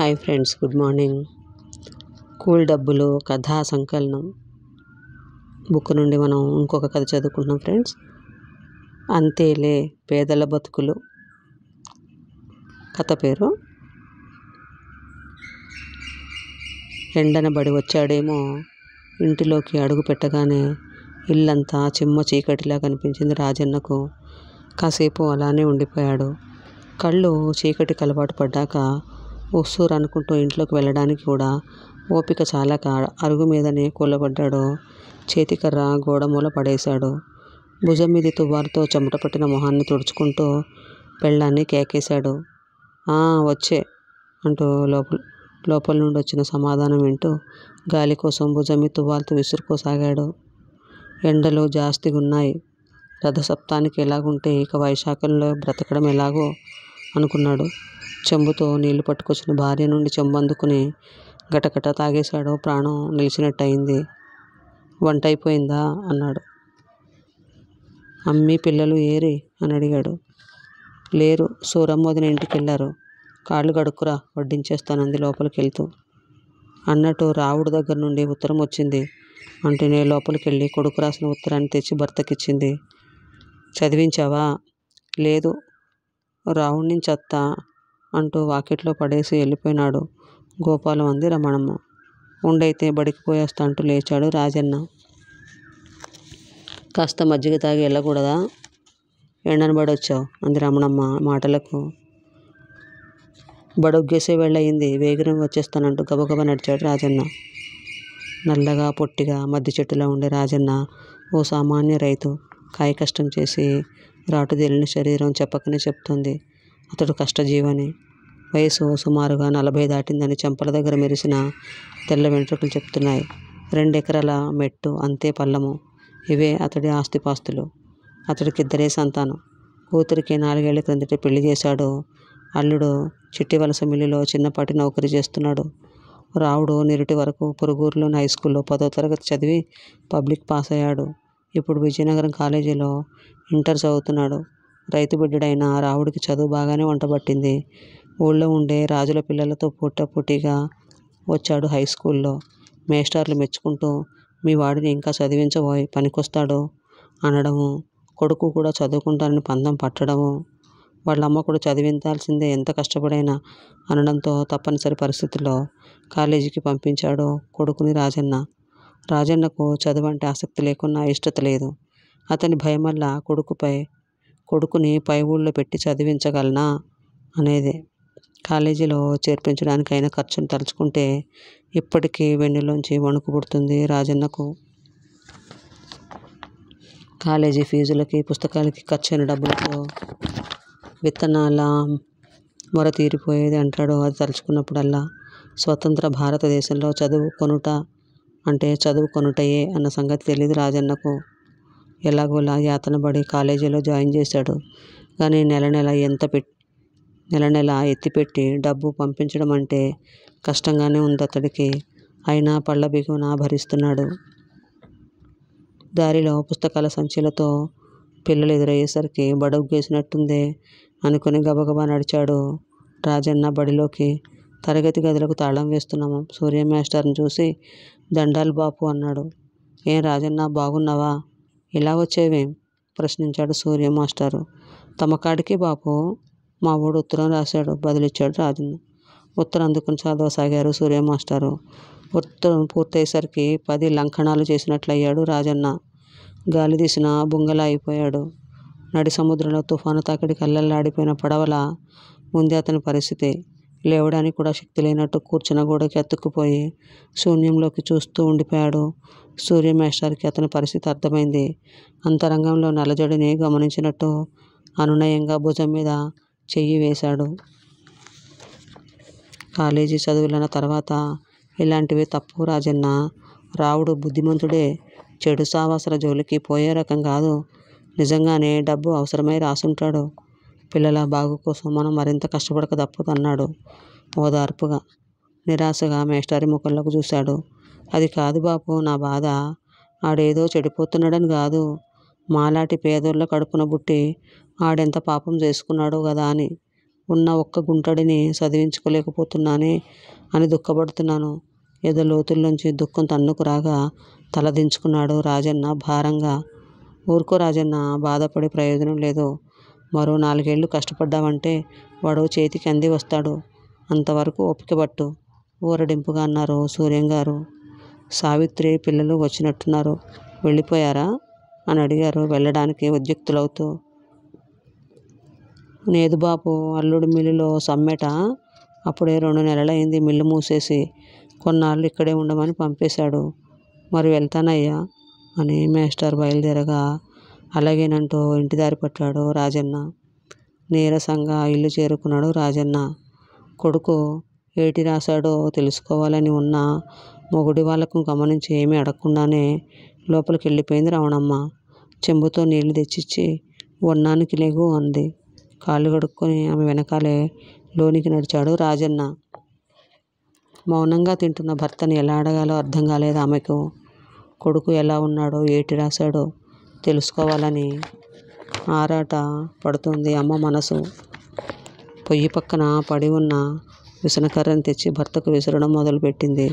hi friends good morning కూల్ డబ్బులు కథా సంకలనం బుక్ నుండి మనం ఇంకొక కథ చదువుకుంటున్నాం ఫ్రెండ్స్ అంతేలే పేదల బతుకులు కథ పేరు ఎండనబడి వచ్చాడేమో ఇంటిలోకి అడుగు పెట్టగానే ఇల్లంతా చిమ్మ చీకటిలా కనిపించింది రాజన్నకు కాసేపు అలానే ఉండిపోయాడు కళ్ళు చీకటికి అలవాటు పడ్డాక ఉస్సూరు అనుకుంటూ ఇంట్లోకి వెళ్ళడానికి కూడా ఓపిక కా అరుగు మీదనే కూలబడ్డాడు చేతికర్ర గోడమూల పడేశాడు భుజం మీద తువ్వాలతో చెమట పట్టిన మొహాన్ని తుడుచుకుంటూ పెళ్ళాన్ని కేకేశాడు వచ్చే అంటూ లోపల లోపల నుండి వచ్చిన సమాధానం వింటూ గాలి కోసం భుజమి తువ్వాలతో విసురుకోసాగాడు ఎండలు జాస్తిగా ఉన్నాయి రథసప్తానికి ఎలాగుంటే ఇక వైశాఖంలో బ్రతకడం ఎలాగో అనుకున్నాడు చెంబుతో నీళ్లు పట్టుకొచ్చిన భార్య నుండి చెంబు అందుకుని గటగట తాగేశాడు ప్రాణం నిలిచినట్టయింది వంట అయిపోయిందా అన్నాడు అమ్మి పిల్లలు ఏరి అని అడిగాడు లేరు వదిన ఇంటికి వెళ్ళారు కాళ్ళు గడుక్కురా వడ్డించేస్తానంది లోపలికి వెళ్తూ అన్నట్టు రావుడు దగ్గర నుండి ఉత్తరం వచ్చింది నేను లోపలికి వెళ్ళి కొడుకు రాసిన ఉత్తరాన్ని తెచ్చి భర్తకిచ్చింది చదివించావా లేదు రావుడిని చెత్త అంటూ వాకిట్లో పడేసి వెళ్ళిపోయినాడు గోపాలం అంది రమణమ్మ ఉండైతే బడికి పోయేస్తా అంటూ లేచాడు రాజన్న కాస్త మజ్జిగ తాగి వెళ్ళకూడదా ఎండను పడొచ్చావు అంది రమణమ్మ మాటలకు బడొగ్గేసే వెళ్ళయింది వేగరం వచ్చేస్తానంటూ గబగబ నడిచాడు రాజన్న నల్లగా పొట్టిగా మధ్య చెట్టులో ఉండే రాజన్న ఓ సామాన్య రైతు కాయ కష్టం చేసి రాటుదేలిన శరీరం చెప్పకనే చెప్తుంది అతడు కష్టజీవని వయసు సుమారుగా నలభై దాటిందని చెంపల దగ్గర మెరిసిన తెల్ల వెంట్రుకలు చెప్తున్నాయి రెండెకరాల మెట్టు అంతే పల్లము ఇవే అతడి ఆస్తిపాస్తులు అతడికిద్దరే సంతానం కూతురికి నాలుగేళ్ల క్రిందట పెళ్లి చేశాడు అల్లుడు చిట్టివలస మిల్లులో చిన్నపాటి నౌకరి చేస్తున్నాడు రావుడు నిరుటి వరకు పురుగూరులోని హై స్కూల్లో పదో తరగతి చదివి పబ్లిక్ పాస్ అయ్యాడు ఇప్పుడు విజయనగరం కాలేజీలో ఇంటర్ చదువుతున్నాడు రైతు బిడ్డడైన రావుడికి చదువు బాగానే వంట పట్టింది ఊళ్ళో ఉండే రాజుల పిల్లలతో పోటాపోటీగా వచ్చాడు హై స్కూల్లో మేస్టార్లు మెచ్చుకుంటూ మీ వాడిని ఇంకా చదివించబోయి పనికొస్తాడు అనడము కొడుకు కూడా చదువుకుంటానని పందం పట్టడము వాళ్ళ అమ్మ కూడా చదివించాల్సిందే ఎంత కష్టపడైనా అనడంతో తప్పనిసరి పరిస్థితుల్లో కాలేజీకి పంపించాడు కొడుకుని రాజన్న రాజన్నకు చదువంటే ఆసక్తి లేకున్నా ఇష్టత లేదు అతని భయం వల్ల కొడుకుపై కొడుకుని పై ఊళ్ళో పెట్టి చదివించగలనా అనేది కాలేజీలో చేర్పించడానికైనా ఖర్చును తలుచుకుంటే ఇప్పటికీ వెన్నులోంచి వణుకు పుడుతుంది రాజన్నకు కాలేజీ ఫీజులకి పుస్తకాలకి ఖర్చు అయిన డబ్బులతో విత్తనాల మొర తీరిపోయేది అంటాడు అది తలుచుకున్నప్పుడల్లా స్వతంత్ర భారతదేశంలో చదువు కొనుట అంటే చదువు కొనుటయే అన్న సంగతి తెలియదు రాజన్నకు ఎలాగోలా యాతన పడి కాలేజీలో జాయిన్ చేశాడు కానీ నెల నెల ఎంత పెట్ నెల నెల ఎత్తిపెట్టి డబ్బు పంపించడం అంటే కష్టంగానే ఉంది అతడికి అయినా పళ్ళ బిగువున భరిస్తున్నాడు దారిలో పుస్తకాల సంచులతో పిల్లలు ఎదురయ్యేసరికి బడవు గేసినట్టుందే అనుకుని గబగబా నడిచాడు రాజన్న బడిలోకి తరగతి గదులకు తాళం వేస్తున్నాము సూర్య మాస్టర్ని చూసి దండాలు బాపు అన్నాడు ఏం రాజన్న బాగున్నావా ఇలా వచ్చేవేం ప్రశ్నించాడు సూర్య మాస్టారు తమ కాడికి బాపు మా వాడు ఉత్తరం రాశాడు బదిలిచ్చాడు రాజన్న ఉత్తరం అందుకుని చదవసాగారు సూర్య మాస్టారు ఉత్తరం పూర్తయ్యేసరికి పది లంకణాలు చేసినట్లయ్యాడు రాజన్న గాలి తీసిన బుంగలా అయిపోయాడు నడి సముద్రంలో తుఫాను తాకిడి అల్లల్లాడిపోయిన పడవల ముందే అతని పరిస్థితి లేవడానికి కూడా శక్తి లేనట్టు కూర్చున్న గోడకి ఎత్తుకుపోయి శూన్యంలోకి చూస్తూ ఉండిపోయాడు సూర్య మేస్టార్కి అతని పరిస్థితి అర్థమైంది అంతరంగంలో నలజడిని గమనించినట్టు అనునయంగా భుజం మీద చెయ్యి వేశాడు కాలేజీ చదువులన్న తర్వాత ఇలాంటివి తప్పు రాజన్న రావుడు బుద్ధిమంతుడే చెడు సావాసర జోలికి పోయే రకం కాదు నిజంగానే డబ్బు అవసరమై రాసుంటాడు పిల్లల బాగు కోసం మనం మరింత కష్టపడక తప్పదు అన్నాడు ఓదార్పుగా నిరాశగా మేస్టారి ముఖంలోకి చూశాడు అది కాదు బాపు నా బాధ ఆడేదో చెడిపోతున్నాడని కాదు మాలాటి పేదోళ్ళ కడుపున బుట్టి ఆడెంత పాపం చేసుకున్నాడో కదా అని ఉన్న ఒక్క గుంటడిని చదివించుకోలేకపోతున్నానే అని దుఃఖపడుతున్నాను ఏదో లోతుల్లోంచి దుఃఖం తన్నుకు రాగా తలదించుకున్నాడు రాజన్న భారంగా ఊరుకో రాజన్న బాధపడి ప్రయోజనం లేదు మరో నాలుగేళ్లు కష్టపడ్డావంటే వాడో చేతికి అంది వస్తాడు అంతవరకు ఓపిక పట్టు ఊరడింపుగా అన్నారు సూర్యం గారు సావిత్రి పిల్లలు వచ్చినట్టున్నారు వెళ్ళిపోయారా అని అడిగారు వెళ్ళడానికి ఉద్యుక్తులవుతూ నేదు బాపు అల్లుడు మిల్లులో సమ్మెట అప్పుడే రెండు నెలలైంది మిల్లు మూసేసి కొన్నాళ్ళు ఇక్కడే ఉండమని పంపేశాడు మరి వెళ్తానయ్యా అని మేస్టర్ బయలుదేరగా అలాగేనంటూ దారి పట్టాడు రాజన్న నీరసంగా ఇల్లు చేరుకున్నాడు రాజన్న కొడుకు ఏటి రాశాడో తెలుసుకోవాలని ఉన్న మొగుడి వాళ్ళకు గమనించి ఏమీ అడగకుండానే లోపలికి వెళ్ళిపోయింది రావణమ్మ చెంబుతో నీళ్లు తెచ్చిచ్చి వన్నానికి లేగు అంది కాళ్ళు కడుక్కొని ఆమె వెనకాలే లోనికి నడిచాడు రాజన్న మౌనంగా తింటున్న భర్తని ఎలా అడగాలో అర్థం కాలేదు ఆమెకు కొడుకు ఎలా ఉన్నాడో ఏటి రాశాడో తెలుసుకోవాలని ఆరాట పడుతుంది అమ్మ మనసు పొయ్యి పక్కన పడి ఉన్న విసనకర్రను తెచ్చి భర్తకు విసరడం మొదలుపెట్టింది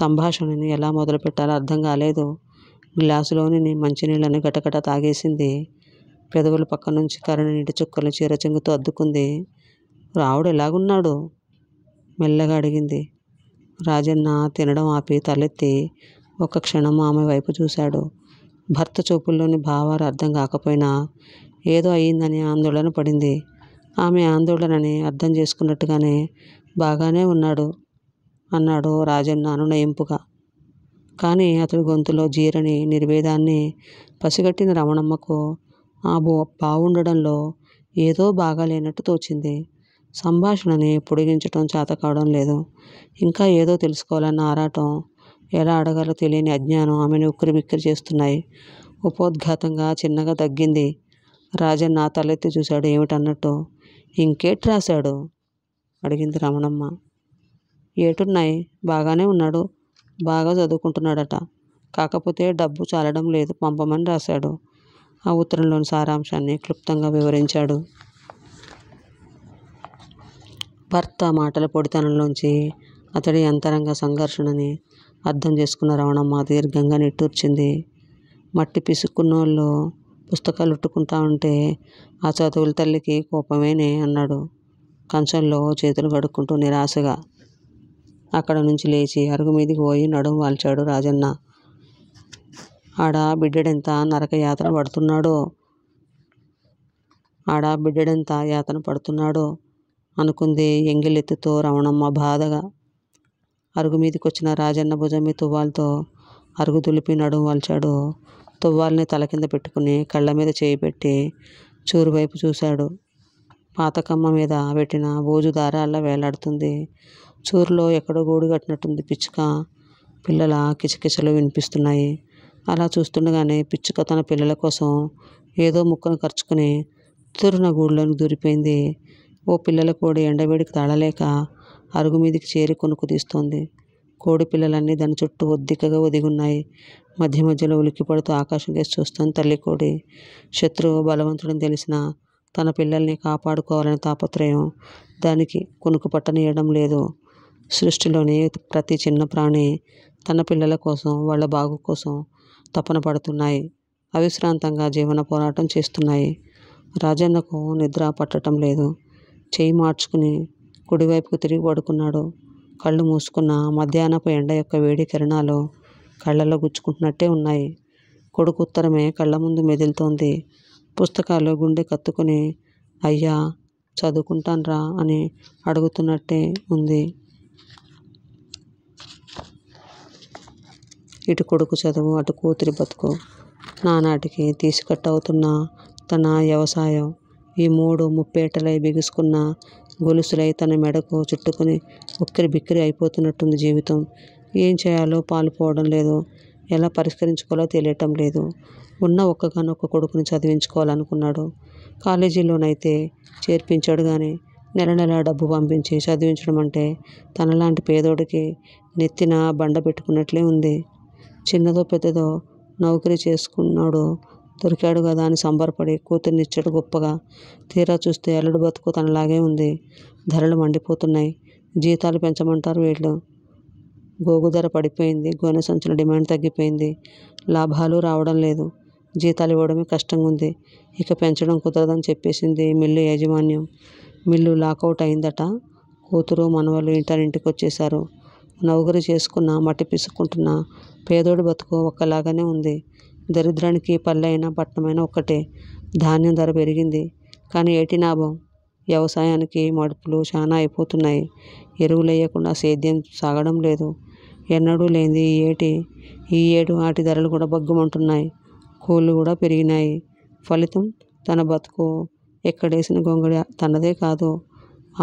సంభాషణని ఎలా మొదలు పెట్టాలో అర్థం కాలేదు గ్లాసులోని మంచినీళ్ళని గటగట తాగేసింది పెదవుల పక్క నుంచి కర్ర నీటి చుక్కలు చీరచెంగుతూ అద్దుకుంది రావుడు ఎలాగున్నాడు మెల్లగా అడిగింది రాజన్న తినడం ఆపి తలెత్తి ఒక క్షణం ఆమె వైపు చూశాడు భర్త చూపుల్లోని భావాలు అర్థం కాకపోయినా ఏదో అయ్యిందని ఆందోళన పడింది ఆమె ఆందోళనని అర్థం చేసుకున్నట్టుగానే బాగానే ఉన్నాడు అన్నాడు రాజన్న అనునయింపుగా కానీ అతడి గొంతులో జీరని నిర్వేదాన్ని పసిగట్టిన రమణమ్మకు ఆ బో బాగుండడంలో ఏదో బాగాలేనట్టు తోచింది సంభాషణని పొడిగించటం చేత కావడం లేదు ఇంకా ఏదో తెలుసుకోవాలన్న ఆరాటం ఎలా అడగాలో తెలియని అజ్ఞానం ఆమెను ఉక్కిరిబిక్కిరి చేస్తున్నాయి ఉపోద్ఘాతంగా చిన్నగా తగ్గింది రాజన్ నా తలెత్తి చూశాడు ఏమిటన్నట్టు ఇంకేట్ రాశాడు అడిగింది రమణమ్మ ఏటున్నాయి బాగానే ఉన్నాడు బాగా చదువుకుంటున్నాడట కాకపోతే డబ్బు చాలడం లేదు పంపమని రాశాడు ఆ ఉత్తరంలోని సారాంశాన్ని క్లుప్తంగా వివరించాడు భర్త మాటల పొడితనంలోంచి అతడి అంతరంగ సంఘర్షణని అర్థం చేసుకున్న రవణమ్మ దీర్ఘంగా నిట్టూర్చింది మట్టి పిసుక్కున్నోళ్ళు పుస్తకాలు ఉట్టుకుంటా ఉంటే ఆ చదువుల తల్లికి కోపమేనే అన్నాడు కంచంలో చేతులు కడుక్కుంటూ నిరాశగా అక్కడ నుంచి లేచి అరుగు మీదికి పోయి నడుము వాల్చాడు రాజన్న ఆడ బిడ్డెడెంత నరక యాతన పడుతున్నాడో ఆడ బిడ్డెడెంత యాతన పడుతున్నాడో అనుకుంది ఎంగిలెత్తుతో రవణమ్మ బాధగా అరుగు మీదకొచ్చిన రాజన్న భుజం మీ తువ్వాలతో అరుగు దులిపి నడుము వాల్చాడు తువ్వాలని తల కింద పెట్టుకుని కళ్ళ మీద చేయి పెట్టి చూరు వైపు చూశాడు పాతకమ్మ మీద పెట్టిన బోజు దారాల్లో వేలాడుతుంది చూరులో ఎక్కడో గూడు కట్టినట్టుంది పిచ్చుక పిల్లల కిచకిచలు వినిపిస్తున్నాయి అలా చూస్తుండగానే పిచ్చుక తన పిల్లల కోసం ఏదో ముక్కను ఖర్చుకుని తురున గూడులోకి దూరిపోయింది ఓ పిల్లలు కూడా ఎండవేడికి తాళలేక అరుగు మీదికి చేరి కొనుక్కు తీస్తోంది కోడి పిల్లలన్నీ దాని చుట్టూ ఒద్దికగా ఒదిగున్నాయి మధ్య మధ్యలో పడుతూ ఆకాశం కేసి చూస్తాను తల్లి కోడి శత్రువు బలవంతుడని తెలిసిన తన పిల్లల్ని కాపాడుకోవాలనే తాపత్రయం దానికి కొనుక్కు పట్టనీయడం లేదు సృష్టిలోని ప్రతి చిన్న ప్రాణి తన పిల్లల కోసం వాళ్ళ బాగు కోసం తపన పడుతున్నాయి అవిశ్రాంతంగా జీవన పోరాటం చేస్తున్నాయి రాజన్నకు నిద్ర పట్టడం లేదు చేయి మార్చుకుని కుడివైపుకు తిరిగి పడుకున్నాడు కళ్ళు మూసుకున్న మధ్యాహ్నపు ఎండ యొక్క వేడి కిరణాలు కళ్ళలో గుచ్చుకుంటున్నట్టే ఉన్నాయి కొడుకు ఉత్తరమే కళ్ళ ముందు మెదులుతోంది పుస్తకాలు గుండె కత్తుకుని అయ్యా చదువుకుంటాన్రా అని అడుగుతున్నట్టే ఉంది ఇటు కొడుకు చదువు అటు కూతురి బతుకు నానాటికి తీసుకట్టవుతున్న తన వ్యవసాయం ఈ మూడు ముప్పేటలై బిగుసుకున్న గొలుసులై తన మెడకు చుట్టుకుని ఉక్కిరి బిక్కిరి అయిపోతున్నట్టుంది జీవితం ఏం చేయాలో పాలుపోవడం లేదు ఎలా పరిష్కరించుకోవాలో తెలియటం లేదు ఉన్న ఒక్కగానొక్క కొడుకుని చదివించుకోవాలనుకున్నాడు కాలేజీలోనైతే చేర్పించాడు కానీ నెల నెల డబ్బు పంపించి చదివించడం అంటే తనలాంటి పేదోడికి నెత్తిన బండ పెట్టుకున్నట్లే ఉంది చిన్నదో పెద్దదో నౌకరీ చేసుకున్నాడు దొరికాడు కదా అని సంబరపడి కూతుర్నిచ్చాడు గొప్పగా తీరా చూస్తే అల్లుడు బతుకు తనలాగే ఉంది ధరలు మండిపోతున్నాయి జీతాలు పెంచమంటారు వీళ్ళు గోగు ధర పడిపోయింది గోనె సంచుల డిమాండ్ తగ్గిపోయింది లాభాలు రావడం లేదు జీతాలు ఇవ్వడమే కష్టంగా ఉంది ఇక పెంచడం కుదరదని చెప్పేసింది మిల్లు యాజమాన్యం మిల్లు లాకౌట్ అయిందట కూతురు మనవలు ఇంటర్నింటికి వచ్చేశారు నౌకరి చేసుకున్న మట్టి పిసుకుంటున్న పేదోడు బతుకు ఒక్కలాగానే ఉంది దరిద్రానికి పల్లెైనా పట్టణమైనా ఒక్కటే ధాన్యం ధర పెరిగింది కానీ ఏటి లాభం వ్యవసాయానికి మడుపులు చాలా అయిపోతున్నాయి వేయకుండా సేద్యం సాగడం లేదు ఎన్నడూ లేని ఈ ఏటి ఈ ఏడు ఆటి ధరలు కూడా బగ్గుమంటున్నాయి కోళ్ళు కూడా పెరిగినాయి ఫలితం తన బతుకు ఎక్కడేసిన గొంగడి తనదే కాదు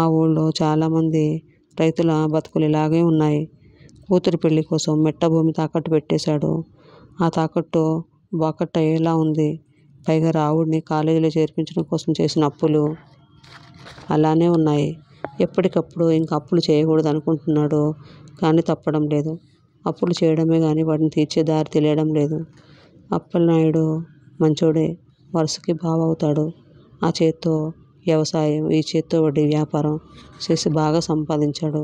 ఆ ఊళ్ళో చాలామంది రైతుల బతుకులు ఇలాగే ఉన్నాయి కూతురు పెళ్లి కోసం మెట్ట భూమి తాకట్టు పెట్టేశాడు ఆ తాకట్టు అయ్యేలా ఉంది పైగా రావుడిని కాలేజీలో చేర్పించడం కోసం చేసిన అప్పులు అలానే ఉన్నాయి ఎప్పటికప్పుడు ఇంకా అప్పులు చేయకూడదు అనుకుంటున్నాడు కానీ తప్పడం లేదు అప్పులు చేయడమే కానీ వాటిని తీర్చే దారి తెలియడం లేదు అప్పలనాయుడు మంచోడే వరుసకి బావ అవుతాడు ఆ చేత్తో వ్యవసాయం ఈ చేత్తో వడ్డీ వ్యాపారం చేసి బాగా సంపాదించాడు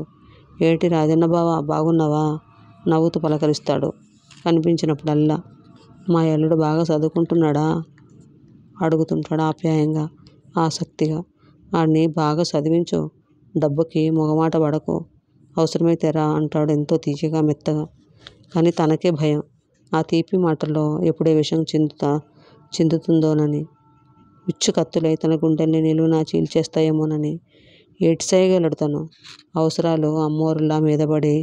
ఏటి రాజన్న బావ బాగున్నావా నవ్వుతూ పలకరిస్తాడు కనిపించినప్పుడల్లా మా అల్లుడు బాగా చదువుకుంటున్నాడా అడుగుతుంటాడు ఆప్యాయంగా ఆసక్తిగా వాడిని బాగా చదివించు డబ్బుకి మొగమాట పడకు అవసరమైతే రా అంటాడు ఎంతో తీపిగా మెత్తగా కానీ తనకే భయం ఆ తీపి మాటల్లో ఎప్పుడే విషం చెందుతా చెందుతుందోనని ఉచ్చు కత్తులై తన గుండెల్ని నిలువునా చీల్చేస్తాయేమోనని తను అవసరాలు అమ్మోరులా మీదపడి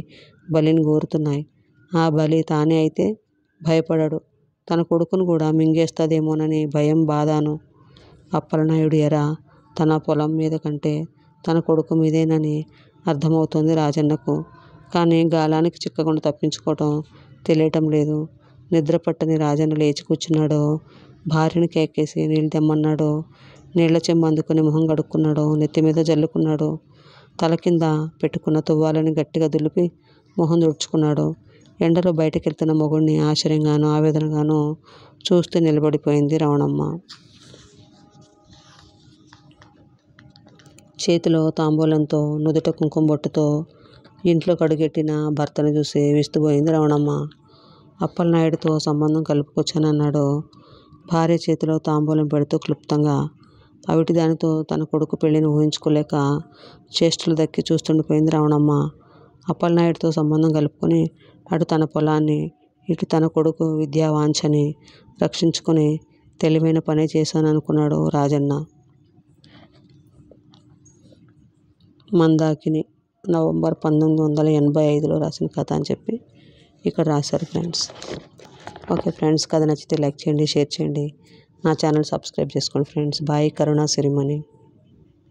బలిని కోరుతున్నాయి ఆ బలి తానే అయితే భయపడడు తన కొడుకును కూడా మింగేస్తుందేమోనని భయం బాధను అప్పలనాయుడు ఎర తన పొలం మీద కంటే తన కొడుకు మీదేనని అర్థమవుతోంది రాజన్నకు కానీ గాలానికి చిక్కకుండా తప్పించుకోవటం తెలియటం లేదు నిద్ర పట్టని రాజన్న లేచి కూర్చున్నాడో భార్యను కేకేసి నీళ్ళు తెమ్మన్నాడో నీళ్ల చెమ్మ అందుకుని మొహం కడుక్కున్నాడో నెత్తి మీద జల్లుకున్నాడో తల కింద పెట్టుకున్న తువ్వాలని గట్టిగా దులిపి మొహం దుడుచుకున్నాడు ఎండలో బయటకు వెళ్తున్న మొగుడిని ఆశ్చర్యంగాను ఆవేదనగాను చూస్తూ నిలబడిపోయింది రవణమ్మ చేతిలో తాంబూలంతో నుదుట కుంకుమ బొట్టుతో ఇంట్లో కడుగెట్టిన భర్తను చూసి విస్తుపోయింది రవణమ్మ అప్పలనాయుడితో సంబంధం కలుపుకొచ్చానన్నాడు భార్య చేతిలో తాంబూలం పెడుతూ క్లుప్తంగా అవిటి దానితో తన కొడుకు పెళ్లిని ఊహించుకోలేక చేష్టలు దక్కి చూస్తుండిపోయింది రవణమ్మ అప్పలనాయుడితో సంబంధం కలుపుకొని అటు తన పొలాన్ని ఇటు తన కొడుకు విద్యావాంఛని రక్షించుకొని తెలివైన పనే చేశాననుకున్నాడు రాజన్న మందాకిని నవంబర్ పంతొమ్మిది వందల ఎనభై ఐదులో రాసిన కథ అని చెప్పి ఇక్కడ రాశారు ఫ్రెండ్స్ ఓకే ఫ్రెండ్స్ కథ నచ్చితే లైక్ చేయండి షేర్ చేయండి నా ఛానల్ సబ్స్క్రైబ్ చేసుకోండి ఫ్రెండ్స్ బాయ్ కరుణా సిరిమణి